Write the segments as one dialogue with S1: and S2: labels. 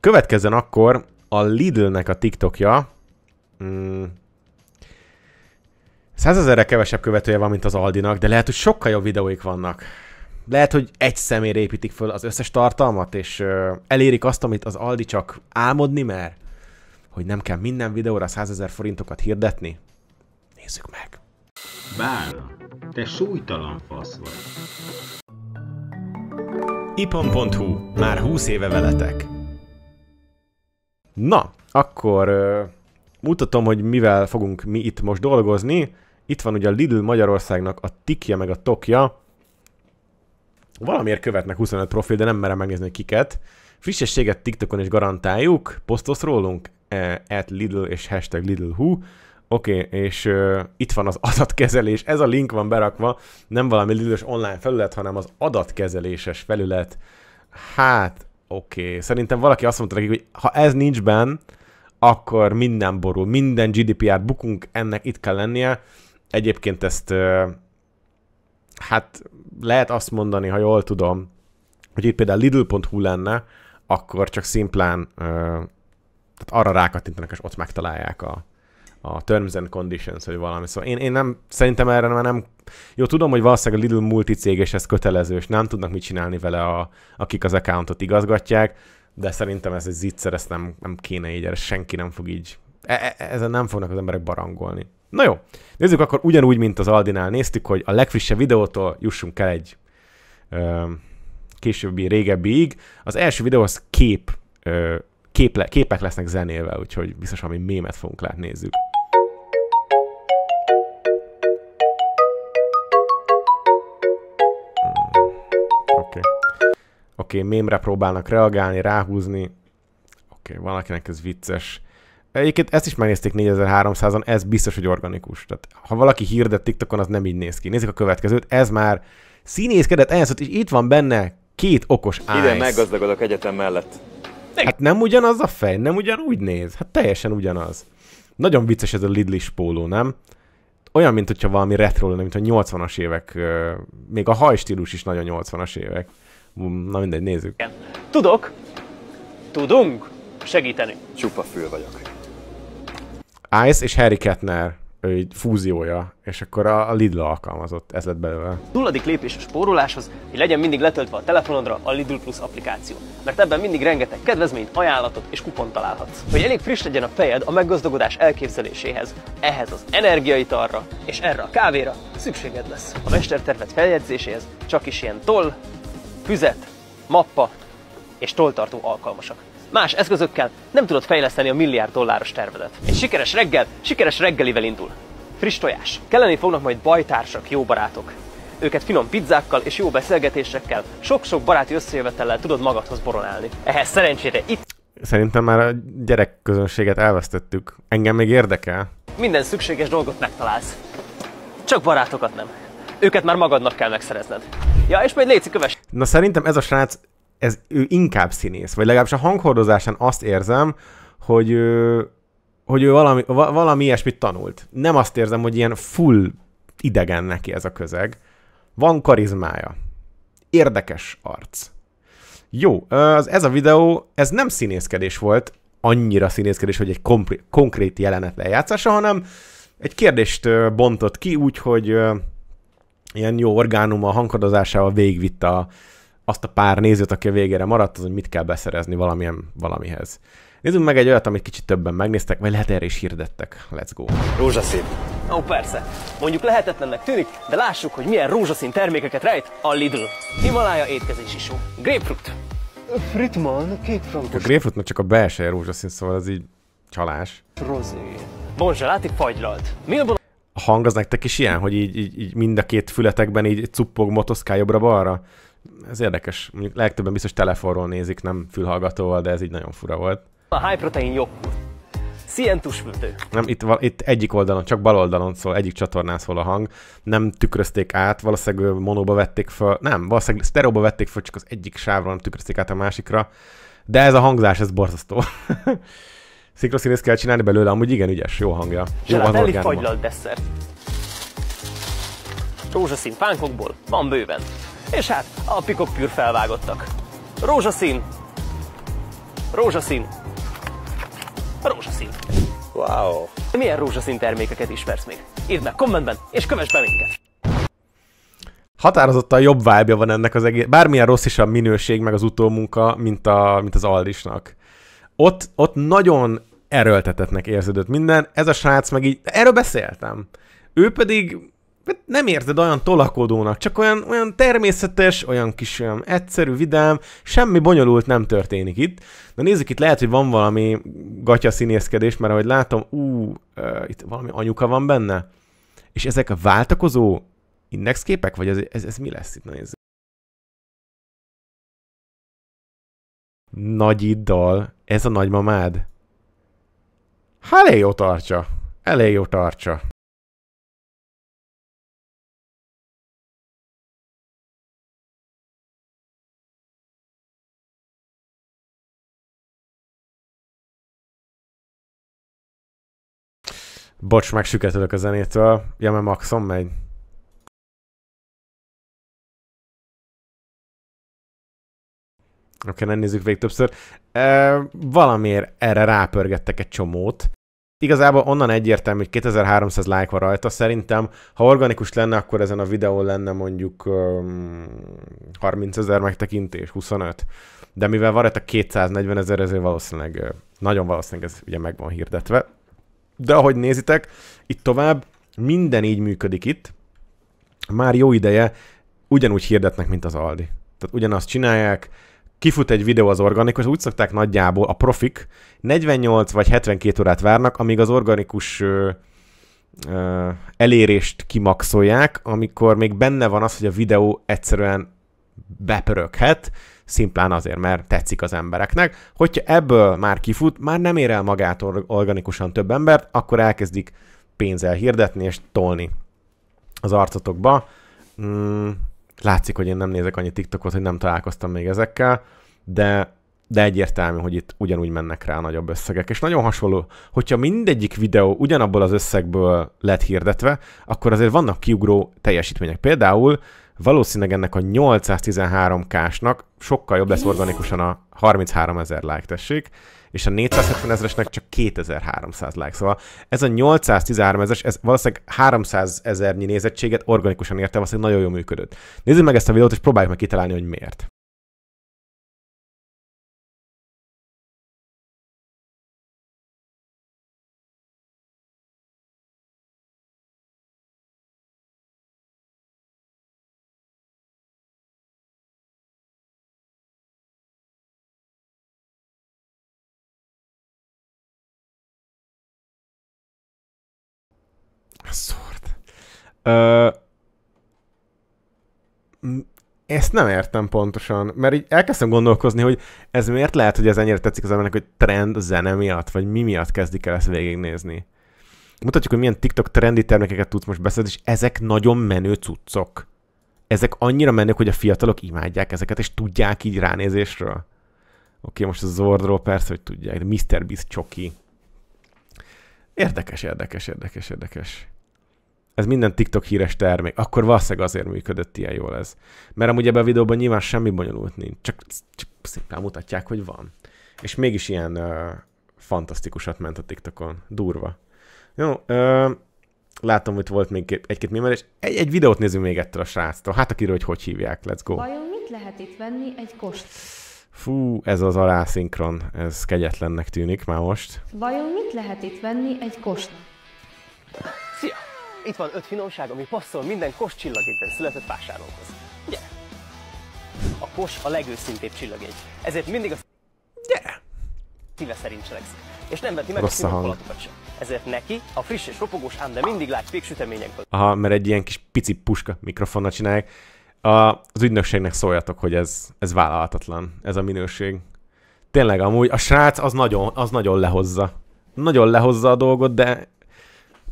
S1: Következzen akkor a Lidl-nek a TikTokja. Mm. 100 ezerre kevesebb követője van, mint az Aldinak, de lehet, hogy sokkal jobb videóik vannak. Lehet, hogy egy szemére építik föl az összes tartalmat, és ö, elérik azt, amit az Aldi csak álmodni mer, hogy nem kell minden videóra 100 ezer forintokat hirdetni. Nézzük meg. Bár, te súlytalan fasz vagy. Ipon.hu. Már 20 éve veletek. Na, akkor uh, mutatom, hogy mivel fogunk mi itt most dolgozni. Itt van ugye a Lidl Magyarországnak a tikja meg a tokja. Valamiért követnek 25 profil, de nem merem megnézni kiket. Frissességet TikTokon is garantáljuk. Posztosz rólunk? E, at Lidl és hashtag LidlHu. Oké, okay, és uh, itt van az adatkezelés, ez a link van berakva, nem valami lidl online felület, hanem az adatkezeléses felület. Hát, oké. Okay. Szerintem valaki azt mondta nekik, hogy ha ez nincs benne, akkor minden borul, minden GDPR bukunk, ennek itt kell lennie. Egyébként ezt hát lehet azt mondani, ha jól tudom, hogy itt például Lidl.hu lenne, akkor csak szimplán tehát arra rákattintanak, és ott megtalálják a, a terms and conditions, vagy valami. Szóval én, én nem, szerintem erre már nem... Jó, tudom, hogy valószínűleg a Lidl multicég, és ez kötelező, és nem tudnak mit csinálni vele, a, akik az accountot igazgatják, de szerintem ez egy zicser, ezt nem, nem kéne így, erre senki nem fog így... E, e, ezen nem fognak az emberek barangolni. Na jó, nézzük akkor ugyanúgy, mint az Aldinál néztük, hogy a legfrissebb videótól jussunk el egy ö, későbbi, régebbiig. Az első videó az kép, ö, képle, képek lesznek zenével, úgyhogy biztos, ami mémet fogunk látni, nézzük. Oké, okay, mémre próbálnak reagálni, ráhúzni. Oké, okay, valakinek ez vicces. Egyébként ezt is megnézték 4300-an, ez biztos, hogy organikus. Tehát, ha valaki hirdet TikTokon, az nem így néz ki. Nézzük a következőt, ez már színészkedett, ez és itt van benne két okos ájsz. Ide meggazdagodok
S2: egyetem mellett.
S1: Hát nem ugyanaz a fej, nem ugyanúgy néz. Hát teljesen ugyanaz. Nagyon vicces ez a Lidlis póló, nem? Olyan, mint hogyha valami retro lenne, mint a 80-as évek, euh, még a hajstílus is nagyon 80-as évek. Na mindegy, nézzük. Igen.
S2: Tudok, tudunk segíteni. Csupa fül vagyok.
S1: Ice és Harry Kettner egy fúziója, és akkor a, Lidl alkalmazott, ez lett belőle.
S2: Nulladik lépés a spóroláshoz, hogy legyen mindig letöltve a telefonodra a Lidl Plus applikáció, mert ebben mindig rengeteg kedvezményt, ajánlatot és kupon találhatsz. Hogy elég friss legyen a fejed a meggazdagodás elképzeléséhez, ehhez az energiaitalra és erre a kávéra szükséged lesz. A mestertervet feljegyzéséhez csak is ilyen toll, füzet, mappa és tolltartó alkalmasak. Más eszközökkel nem tudod fejleszteni a milliárd dolláros tervedet. Egy sikeres reggel, sikeres reggelivel indul. Friss tojás. Kelleni fognak majd bajtársak, jó barátok. Őket finom pizzákkal és jó beszélgetésekkel, sok-sok baráti összejövetellel tudod magadhoz boronálni. Ehhez szerencsére itt...
S1: Szerintem már a gyerekközönséget elvesztettük. Engem még érdekel.
S2: Minden szükséges dolgot megtalálsz. Csak barátokat nem. Őket már magadnak kell megszerezned. Ja, és majd Léci köves.
S1: Na szerintem ez a srác, ez, ő inkább színész, vagy legalábbis a hanghordozásán azt érzem, hogy ő, hogy ő valami, valami ilyesmit tanult. Nem azt érzem, hogy ilyen full idegen neki ez a közeg. Van karizmája. Érdekes arc. Jó, az, ez a videó, ez nem színészkedés volt, annyira színészkedés, hogy egy konkrét jelenet lejátszása, hanem egy kérdést bontott ki úgy, hogy ilyen jó a hangkodozásával végigvitt a, azt a pár nézőt, aki a végére maradt, az, hogy mit kell beszerezni valamilyen valamihez. Nézzünk meg egy olyat, amit kicsit többen megnéztek, vagy lehet erre is hirdettek. Let's go. Rózsaszín.
S2: Ó, oh, persze. Mondjuk lehetetlennek tűnik, de lássuk, hogy milyen rózsaszín termékeket rejt a Lidl. Himalája étkezési só. Grapefruit. Fritman, két frankos. A
S1: grapefruitnak csak a belseje rózsaszín, szóval ez így csalás.
S2: Rozé. Bonzsalát, hát fagylalt.
S1: Milbon a hang az nektek is ilyen, hogy így, így, így mind a két fületekben így cuppog, motoszkál jobbra-balra? Ez érdekes. Mondjuk legtöbben biztos telefonról nézik, nem fülhallgatóval, de ez így nagyon fura volt.
S2: A high protein joghurt. Szientusfűtő.
S1: Nem, itt, itt egyik oldalon, csak bal oldalon szól, egyik csatornán szól a hang. Nem tükrözték át, valószínűleg monóba vették föl, nem, valószínűleg sztereóba vették föl, csak az egyik sávról nem tükrözték át a másikra. De ez a hangzás, ez borzasztó. Szikroszínész kell csinálni belőle, amúgy igen ügyes, jó hangja. Zselát, jó Zselát, fagylalt
S2: desszert. Rózsaszín pánkokból van bőven. És hát a pikok pür felvágottak. Rózsaszín. Rózsaszín. Rózsaszín. Wow. Milyen rózsaszín termékeket ismersz még? Írd meg kommentben, és kövess be minket!
S1: Határozottan jobb vibe van ennek az egész. Bármilyen rossz is a minőség, meg az utómunka, mint, a, mint az Aldisnak. Ott, ott nagyon erőltetetnek érződött minden. Ez a srác meg így, erről beszéltem. Ő pedig hát nem érzed olyan tolakodónak, csak olyan, olyan természetes, olyan kis olyan egyszerű, vidám, semmi bonyolult nem történik itt. Na nézzük, itt lehet, hogy van valami gatya színészkedés, mert ahogy látom, ú, uh, itt valami anyuka van benne. És ezek a váltakozó indexképek, vagy ez, ez, ez mi lesz itt? Na nézzük. Nagy iddal, ez a nagymamád. Hálé jó tartsa! Elé jó tartsa. Bocs, megsüketülök a zenétől. Ja, mert Maxon megy. Oké, okay, nem nézzük végig többször. E, valamiért erre rápörgettek egy csomót. Igazából onnan egyértelmű, hogy 2300 like van rajta. Szerintem, ha organikus lenne, akkor ezen a videón lenne mondjuk um, 30 ezer megtekintés, 25. De mivel van a 240 ezer, ezért valószínűleg, nagyon valószínűleg ez ugye meg van hirdetve. De ahogy nézitek, itt tovább minden így működik itt. Már jó ideje, ugyanúgy hirdetnek, mint az Aldi. Tehát ugyanazt csinálják, kifut egy videó az organikus, úgy szokták nagyjából a profik 48 vagy 72 órát várnak, amíg az organikus ö, ö, elérést kimaxolják, amikor még benne van az, hogy a videó egyszerűen bepöröghet, szimplán azért, mert tetszik az embereknek. Hogyha ebből már kifut, már nem ér el magát organikusan több embert, akkor elkezdik pénzzel hirdetni és tolni az arcotokba. Mm, Látszik, hogy én nem nézek annyi TikTokot, hogy nem találkoztam még ezekkel, de de egyértelmű, hogy itt ugyanúgy mennek rá nagyobb összegek. És nagyon hasonló, hogyha mindegyik videó ugyanabból az összegből lett hirdetve, akkor azért vannak kiugró teljesítmények. Például valószínűleg ennek a 813 k sokkal jobb lesz organikusan a 33 ezer like, tessék, és a 470 ezeresnek csak 2300 like. Szóval ez a 813 ezeres, ez valószínűleg 300 ezernyi nézettséget organikusan érte, valószínűleg nagyon jól működött. Nézzük meg ezt a videót, és próbáljuk meg kitalálni, hogy miért. Ö, ezt nem értem pontosan, mert így elkezdtem gondolkozni, hogy ez miért lehet, hogy ez ennyire tetszik az embernek, hogy trend zene miatt, vagy mi miatt kezdik el ezt végignézni. Mutatjuk, hogy milyen TikTok trendi termékeket tudsz most beszélni, és ezek nagyon menő cuccok. Ezek annyira menők, hogy a fiatalok imádják ezeket, és tudják így ránézésről. Oké, okay, most a Zordról persze, hogy tudják, de Mr. Beast csoki. Érdekes, érdekes, érdekes, érdekes ez minden TikTok híres termék, akkor valószínűleg azért működött ilyen jól ez. Mert amúgy ebben a videóban nyilván semmi bonyolult nincs, csak, csak szépen mutatják, hogy van. És mégis ilyen ö, fantasztikusat ment a TikTokon. Durva. Jó, ö, látom, hogy volt még egy-két mémel, és egy, egy videót nézünk még ettől a sráctól. Hát akiről, hogy hogy hívják, let's go.
S2: Vajon mit lehet itt venni egy kost?
S1: Fú, ez az alászinkron, ez kegyetlennek tűnik már most.
S2: Vajon mit lehet itt venni egy kost? Itt van öt finomság, ami passzol minden kos csillagékben született vásárlóhoz. Gyere! A kos a legőszintébb csillagény. ezért mindig a Gyere! szíve szerint cselekszik, és nem veti meg Rossz a szívakolatokat sem. Ezért neki a friss és ropogós, ám de mindig lát péksüteményekből.
S1: Aha, mert egy ilyen kis pici puska mikrofonnal csinálják. A, az ügynökségnek szóljatok, hogy ez, ez vállalhatatlan, ez a minőség. Tényleg amúgy, a srác az nagyon, az nagyon lehozza. Nagyon lehozza a dolgot, de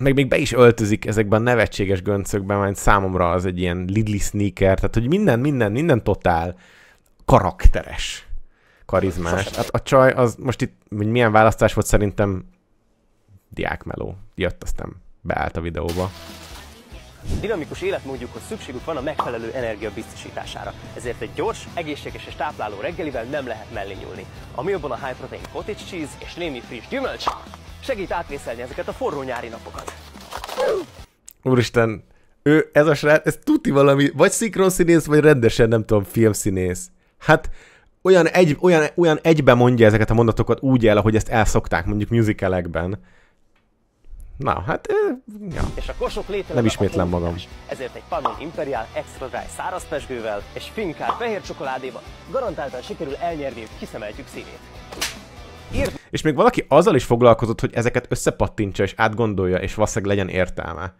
S1: meg még be is öltözik ezekben a nevetséges göncökben, majd számomra az egy ilyen Lidli sneaker, tehát hogy minden, minden, minden totál karakteres, karizmás. Hát a csaj az most itt, hogy milyen választás volt szerintem diákmeló. Jött, aztán beállt a videóba.
S2: Dinamikus életmódjukhoz szükségük van a megfelelő energia biztosítására, ezért egy gyors, egészséges és tápláló reggelivel nem lehet mellé nyúlni. Ami jobban a high protein cottage cheese és némi friss gyümölcs, segít átvészelni ezeket a forró nyári napokat.
S1: Úristen, ő, ez a srác, ez tuti valami, vagy szinkronszínész, vagy rendesen, nem tudom, filmszínész. Hát olyan, egy, olyan, olyan egybe mondja ezeket a mondatokat úgy el, ahogy ezt elszokták mondjuk musicalekben. Na, hát... Ja. És a kosok lételem Nem ismétlem magam.
S2: Ezért egy Pannon Imperial Extra Dry száraz pesgővel és Finkár fehér csokoládéval garantáltan sikerül elnyerni, hogy kiszemeltjük színét. Ír...
S1: És még valaki azzal is foglalkozott, hogy ezeket összepattintsa és átgondolja, és valószínűleg legyen értelme.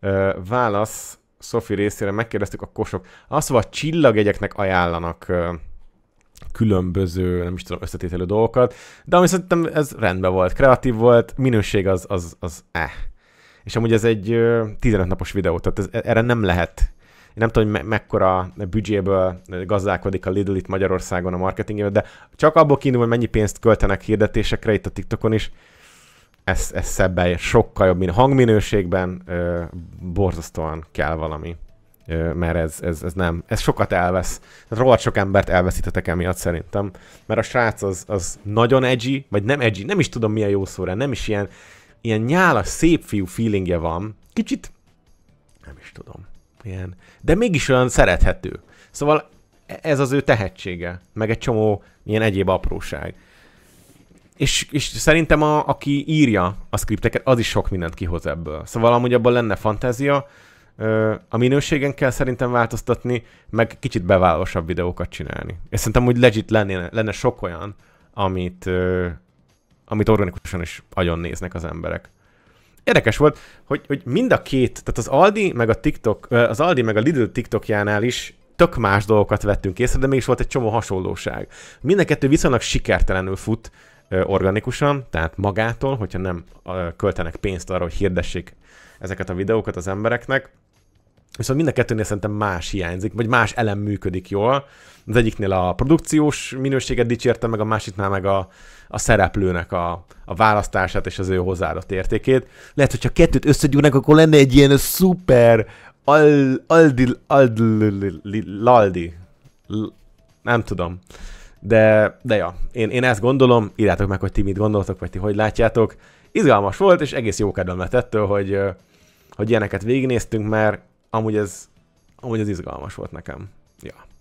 S1: Ö, válasz Szofi részére megkérdeztük a kosok. Azt szóval csillagegyeknek ajánlanak ö, különböző, nem is tudom, összetételő dolgokat, de ami szerintem ez rendben volt, kreatív volt, minőség az, az, az eh. És amúgy ez egy 15 napos videó, tehát ez, erre nem lehet én nem tudom, hogy me- mekkora büdzséből gazdálkodik a Lidl itt Magyarországon a marketingével, de csak abból kiindul, hogy mennyi pénzt költenek hirdetésekre itt a TikTokon is, ez, ez szebben, sokkal jobb, mint hangminőségben ö, borzasztóan kell valami, ö, mert ez, ez, ez, nem, ez sokat elvesz. Tehát rohadt sok embert elveszítetek emiatt szerintem, mert a srác az, az nagyon edgy, vagy nem edgy, nem is tudom milyen jó szóra, nem is ilyen, ilyen nyálas, szép fiú feelingje van, kicsit nem is tudom ilyen, de mégis olyan szerethető. Szóval e- ez az ő tehetsége, meg egy csomó ilyen egyéb apróság. És, és szerintem a, aki írja a skripteket, az is sok mindent kihoz ebből. Szóval amúgy abban lenne fantázia, a minőségen kell szerintem változtatni, meg kicsit beválosabb videókat csinálni. És szerintem úgy legit lenne, lenne sok olyan, amit, amit organikusan is agyon néznek az emberek. Érdekes volt, hogy, hogy mind a két, tehát az Aldi meg a TikTok, az Aldi meg a Lidl TikTokjánál is tök más dolgokat vettünk észre, de mégis volt egy csomó hasonlóság. Mind a kettő viszonylag sikertelenül fut organikusan, tehát magától, hogyha nem költenek pénzt arra, hogy hirdessék ezeket a videókat az embereknek, Viszont mind a kettőnél szerintem más hiányzik, vagy más elem működik jól. Az egyiknél a produkciós minőséget dicsértem, meg a másiknál meg a, a szereplőnek a, a választását és az ő hozzáadott értékét. Lehet, hogyha kettőt összegyúrnak, akkor lenne egy ilyen szuper aldi, aldi, aldi, laldi. Nem tudom. De, de ja, én, én ezt gondolom, írjátok meg, hogy ti mit gondoltok, vagy ti hogy látjátok. Izgalmas volt, és egész jó kedvem lett ettől, hogy, hogy ilyeneket végignéztünk, mert amúgy ez, amúgy ez izgalmas volt nekem. Ja.